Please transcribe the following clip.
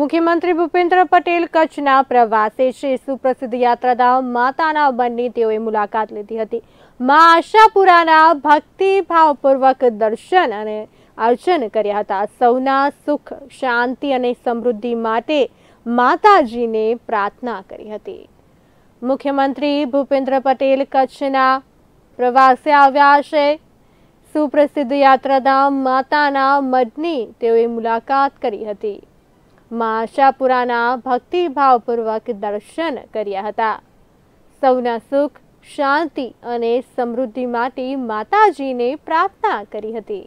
મુખ્યમંત્રી ભૂપેન્દ્ર પટેલ કચ્છના પ્રવાસે છે સુપ્રસિદ્ધ યાત્રાધામ માતાના વનની તેઓએ મુલાકાત લીધી હતી મા આશાપુરાના ભક્તિભાવપૂર્વક દર્શન અને અર્ચન કર્યા હતા સૌના સુખ શાંતિ અને સમૃદ્ધિ માટે માતાજીને પ્રાર્થના કરી હતી મુખ્યમંત્રી ભૂપેન્દ્ર પટેલ કચ્છના પ્રવાસે આવ્યા છે સુપ્રસિદ્ધ યાત્રાધામ માતાના મઢની તેઓએ મુલાકાત કરી હતી માં આશાપુરાના ભક્તિભાવપૂર્વક દર્શન કર્યા હતા સૌના સુખ શાંતિ અને સમૃદ્ધિ માટે માતાજીને પ્રાર્થના કરી હતી